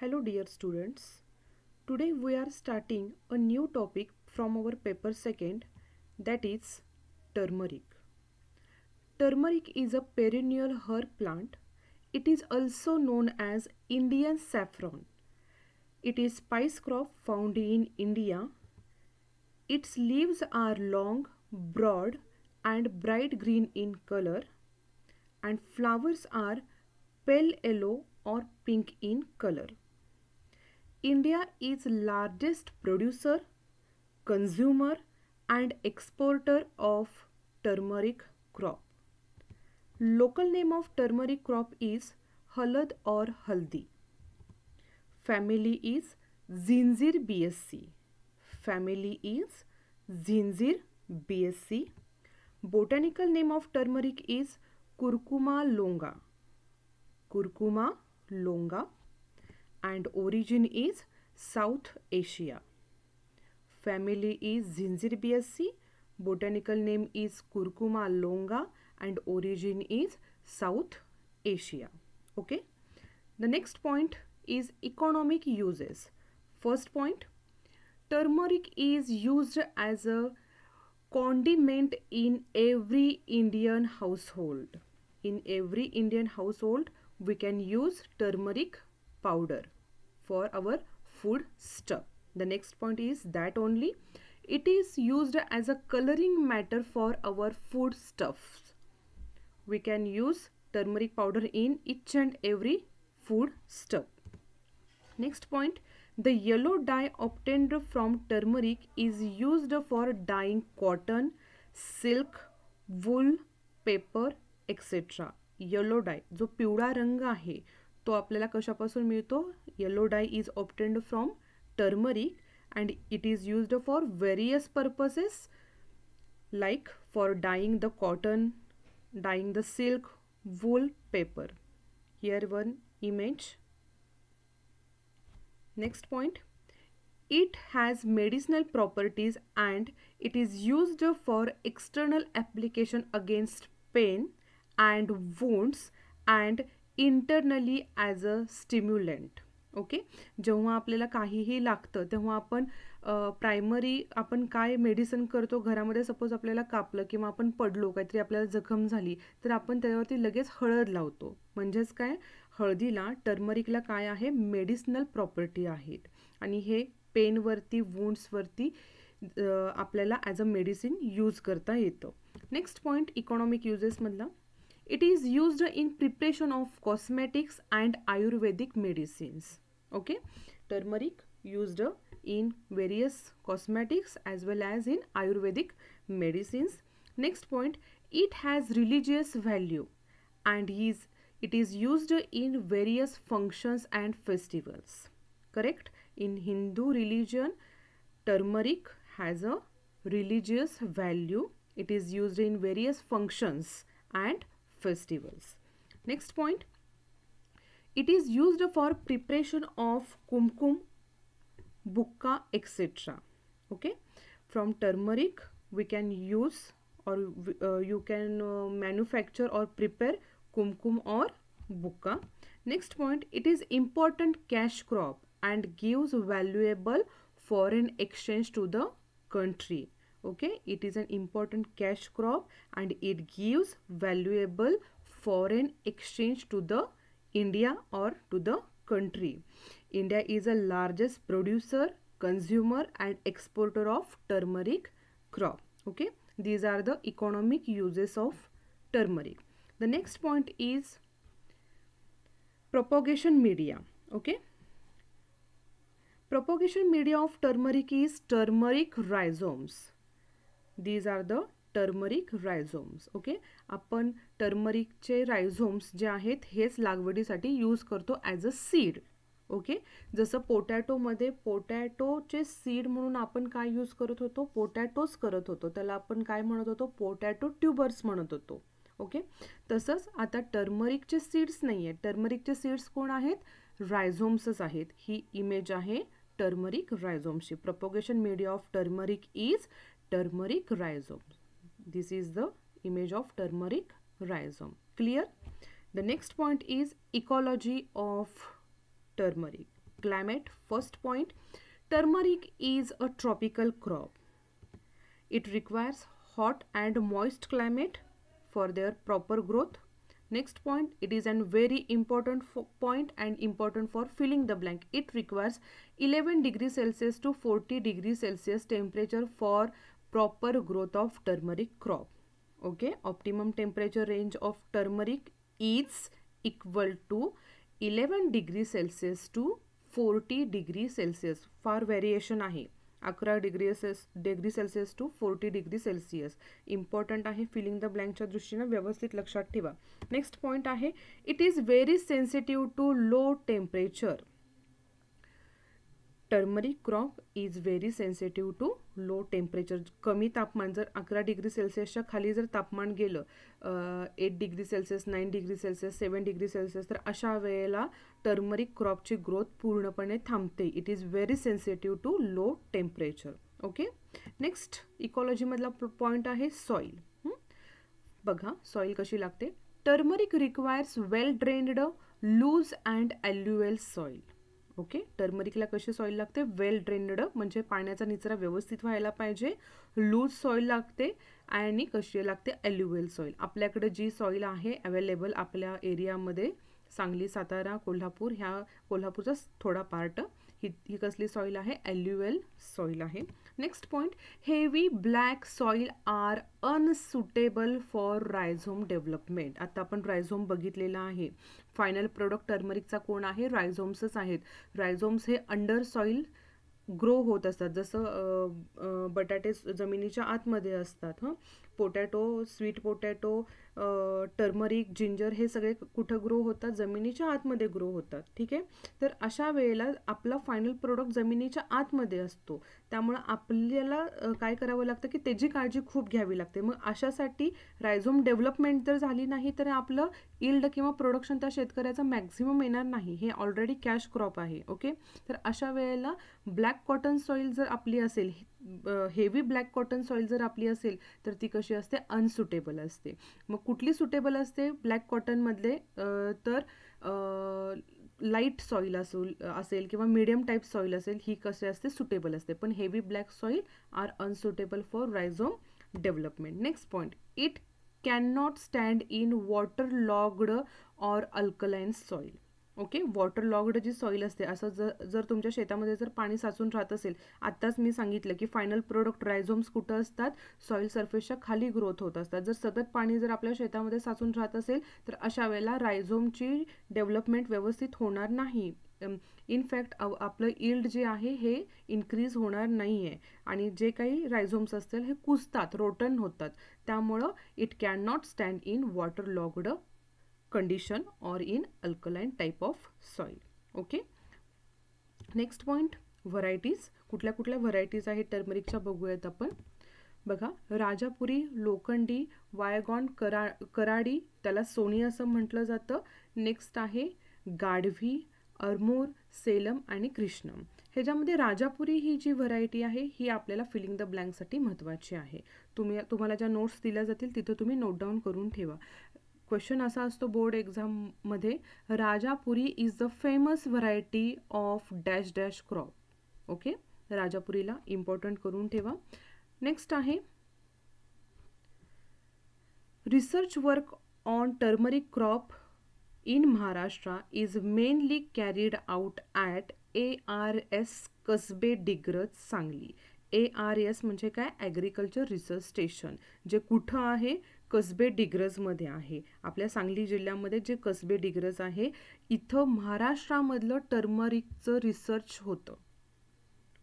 Hello dear students. Today we are starting a new topic from our paper second that is turmeric. Turmeric is a perennial herb plant. It is also known as Indian saffron. It is spice crop found in India. Its leaves are long, broad and bright green in color and flowers are pale yellow or pink in color. India is largest producer consumer and exporter of turmeric crop local name of turmeric crop is halad और haldi family is Zingiber B S C family is Zingiber B S C botanical name of turmeric is Curcuma longa Curcuma longa and origin is South Asia. Family is Zinzirbiaceae, botanical name is Curcuma longa and origin is South Asia. Okay. The next point is economic uses. First point, turmeric is used as a condiment in every Indian household. In every Indian household, we can use turmeric powder for our food stuff. The next point is that only it is used as a coloring matter for our food stuffs. We can use turmeric powder in each and every food stuff. Next point, the yellow dye obtained from turmeric is used for dyeing cotton, silk, wool, paper, etc. Yellow dye, जो पिवळा रंग है. तो आपल्याला कशापासून मिळतो yellow dye is obtained from turmeric and it is used for various purposes like for dyeing the cotton dyeing the silk wool paper here one image next point it has medicinal properties and it is used for external application against pain and wounds and internally as a stimulant okay जेव्हा आपल्याला काहीही लागतं तेव्हा आपण primary आपण काय medicine करतो घरामध्ये सपोज आपल्याला कापलं किंवा आपण पडलो काहीतरी आपल्याला जखम झाली तर आपण त्याच्यावरती लगेच हळद लावतो म्हणजेच काय हळदीला टर्मरिकला काय आहे मेडिसिनल प्रॉपर्टी आहेत आणि हे पेनवरती वुंड्सवरती आपल्याला ॲज अ मेडिसिन यूज करता येतं नेक्स्ट पॉईंट इकॉनॉमिक युजेसमधला It is used in preparation of cosmetics and Ayurvedic medicines. Okay, turmeric used in various cosmetics as well as in Ayurvedic medicines. Next point, it has religious value and is it is used in various functions and festivals. Correct? In Hindu religion, turmeric has a religious value. It is used in various functions and festivals. Next point, it is used for preparation of kumkum, bukka, etc. Okay, from turmeric we can use or uh, you can uh, manufacture or prepare kumkum or bukka. Next point, it is important cash crop and gives valuable foreign exchange to the country okay it is an important cash crop and it gives valuable foreign exchange to the India or to the country. India is the largest producer, consumer and exporter of turmeric crop. Okay, these are the economic uses of turmeric. The next point is propagation media. Okay, propagation media of turmeric is turmeric rhizomes these are the turmeric rhizomes okay आपण टर्मरिकचे रायझोम्स जे आहेत हेच लागवडीसाठी use करतो as a seed okay जसं पोटॅटोमध्ये पोटॅटोचे seed म्हणून आपण काय यूज करत होतो पोटॅटोच करत होतो त्याला आपण काय म्हणत होतो पोटॅटो ट्युबर्स म्हणत होतो ओके तसंच आता टर्मरिकचे सीड्स नाही आहेत टर्मरिकचे सीड्स कोण आहेत रायझोम्सच आहेत ही इमेज आहे टर्मरिक रायझोम्सची propagation media of turmeric is turmeric rhizome. This is the image of turmeric rhizome. Clear? The next point is ecology of turmeric. Climate, first point. Turmeric is a tropical crop. It requires hot and moist climate for their proper growth. Next point, it is an very important point and important for filling the blank. It requires 11 degree Celsius to 40 degree Celsius temperature for proper growth of turmeric crop okay optimum temperature range of turmeric is equal to eleven degree Celsius to forty degree Celsius फार variation आहे अकरा degree सेल्स degree Celsius to forty degree Celsius important आहे filling the ब्लँकच्या दृष्टीनं व्यवस्थित लक्षात ठेवा नेक्स्ट पॉईंट आहे it is very sensitive to low temperature turmeric crop is very sensitive to low temperature कमी तापमान जर अकरा डिग्री सेल्सिअसच्या खाली जर तापमान गेलं eight degree Celsius nine degree Celsius seven degree Celsius तर अशा वेळेला टर्मरिक क्रॉपची ग्रोथ पूर्णपणे थांबते it is very sensitive to low temperature okay next इकॉलॉजीमधला पॉईंट आहे सॉईल बघा सॉईल कशी लागते turmeric requires well drained loose and alluvial soil okay टर्मरिकला कशी सॉईल लागते वेल ड्रेनड म्हणजे पाण्याचा निचरा व्यवस्थित व्हायला पाहिजे लूज सॉईल लागते आणि कशी लागते ॲल्युवेल सॉईल आपल्याकडे जी सॉईल आहे अवेलेबल आपल्या एरियामध्ये सांगली सातारा कोल्हापूर ह्या कोल्हापूरचा थोडा पार्ट ही ही कसली सॉईल आहे ॲल्युएल सॉईल आहे next point heavy black soil are unsuitable for rhizome development आता आपण रायझोम बघितलेला आहे फायनल प्रोडक्ट टर्मरिकचा कोण आहे रायझोम्सच आहेत रायझोम्स हे अंडर सॉईल ग्रो होत असतात जसं बटाटे जमिनीच्या आतमध्ये असतात हं potato sweet potato turmeric ginger हे सगळे कुठं ग्रो होतात जमिनीच्या आतमध्ये ग्रो होतात ठीक आहे तर अशा वेळेला आपला फायनल प्रोडक्ट जमिनीच्या आतमध्ये असतो त्यामुळं आपल्याला काय करावं लागतं की त्याची काळजी खूप घ्यावी लागते मग अशासाठी रायझोम डेव्हलपमेंट जर झाली नाही तर आपलं इल्ड किंवा प्रोडक्शन त्या शेतकऱ्याचं मॅक्झिमम येणार नाही हे ऑलरेडी कॅश क्रॉप आहे ओके तर अशा वेळेला ब्लॅक कॉटन सॉईल जर आपली असेल हेवी ब्लॅक कॉटन सॉईल जर आपली असेल तर ती कशी असते अनसुटेबल असते मग कुठली सुटेबल असते ब्लॅक कॉटनमधले तर लाईट सॉईल असू असेल किंवा मिडियम टाईप सॉईल असेल ही कसे असते सुटेबल असते पण heavy black soil are unsuitable for rhizome development next point it can not stand in water logged or alkaline soil okay water logged जी सॉईल असते असं जर जर तुमच्या शेतामध्ये जर पाणी साचून राहत असेल आत्ताच मी सांगितलं की फायनल प्रोडक्ट रायझोम्स कुठं असतात सॉईल सर्फेसच्या खाली ग्रोथ होत असतात जर सतत पाणी जर आपल्या शेतामध्ये साचून राहत असेल तर अशा वेळेला रायझोमची डेव्हलपमेंट व्यवस्थित होणार नाही इनफॅक्ट आपलं इल्ड जे आहे हे इन्क्रीज होणार नाही आहे आणि जे काही रायझोम्स असतील हे कुजतात रोटन होतात त्यामुळं it can not stand in water logged condition or in alkaline type of soil okay next point varieties कुठल्या कुठल्या व्हरायटीज आहेत टर्मरिकच्या बघूयात आपण बघा राजापुरी लोखंडी वायगॉन करा कराडी त्याला सोनी असं म्हटलं जातं नेक्स्ट आहे गाढवी अरमोर सेलम आणि कृष्णम ह्याच्यामध्ये राजापुरी ही जी व्हरायटी आहे ही आपल्याला फिलिंग द ब्लँकसाठी महत्वाची आहे तुम्ही तुम्हाला ज्या नोट्स दिल्या जातील तिथं तुम्ही नोट डाऊन करून ठेवा क्वेश्चन असा असतो बोर्ड मध्ये Rajapuri is the famous variety of dash dash crop okay राजापुरीला इम्पॉर्टंट करून ठेवा नेक्स्ट आहे research work on turmeric crop in Maharashtra is mainly carried out at A R S Kasbe Digraj Sangli A R S म्हणजे काय ॲग्रिकल्चर रिसर्च स्टेशन जे कुठं आहे कसबे डिग्रजमध्ये आहे आपल्या सांगली जिल्ह्यामध्ये जे कसबे डिग्रज आहे इथं महाराष्ट्रामधलं टर्मरिकचं रिसर्च होतं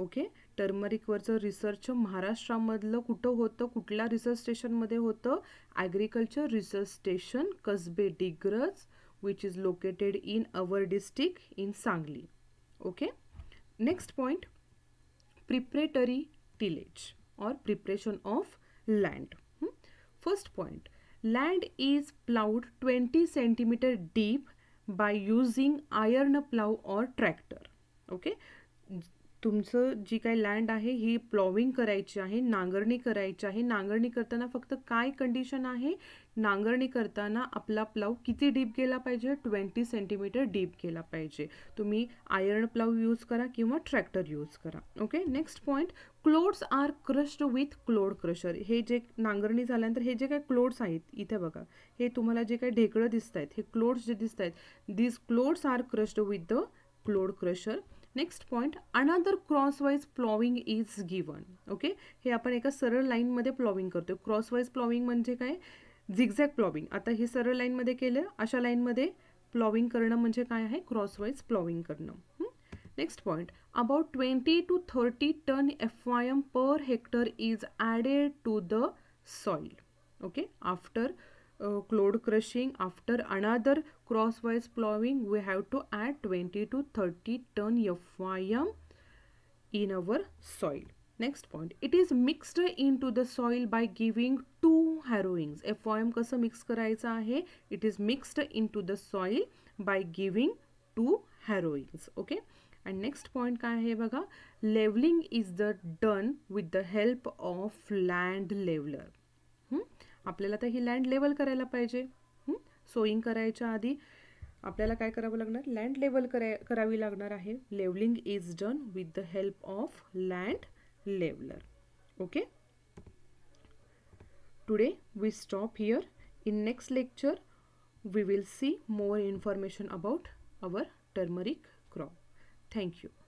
ओके टर्मरिकवरचं रिसर्च महाराष्ट्रामधलं कुठं होतं कुठल्या रिसर्च स्टेशनमध्ये होतं agriculture research station Kasbe Digraj which is located in our district in Sangli okay next point preparatory tillage और preparation of land First point, land is plowed 20 centimeter deep by using iron plow or tractor. Okay, तुमचं जी काही land आहे ही प्लॉविंग करायची आहे नांगरणी करायची आहे नांगरणी करताना फक्त काय कंडिशन आहे नांगरणी करताना आपला प्लाव किती डीप गेला पाहिजे ट्वेंटी सेंटीमीटर डीप गेला पाहिजे तुम्ही आयर्न प्लाव यूज करा किंवा ट्रॅक्टर यूज करा okay next point clods are crushed with clod crusher हे जे नांगरणी झाल्यानंतर हे जे काही क्लोड्स आहेत इथे बघा हे तुम्हाला जे काही ढेकळं दिसत आहेत हे क्लोड्स जे दिसत आहेत clods are crushed with the clod crusher next point another crosswise ploughing is given okay हे आपण एका सरळ लाईनमध्ये प्लॉविंग करतो क्रॉसवाईज प्लॉविंग म्हणजे काय झिगझॅग प्लॉविंग आता हे सरळ लाईनमध्ये केलं अशा लाईनमध्ये प्लॉविंग करणं म्हणजे काय आहे क्रॉसवाईज प्लॉविंग करणं next point about twenty to thirty ton F Y M per hectare is added to the soil okay after uh, clod crushing after another crosswise plowing we have to add 20 to 30 ton FYM in our soil next point it is mixed into the soil by giving two harrowings FYM कसं mix करायचं it is mixed into the soil by giving two harrowings okay and next point काय आहे बघा leveling is the done with the help of land leveler आपल्याला तर ही land level करायला पाहिजे sowing करायच्या आधी आपल्याला काय करावं लागणार लँड लेवल कराय करावी लागणार आहे levelling is done with the help of land leveller okay today we stop here in next lecture we will see more information about our turmeric crop thank you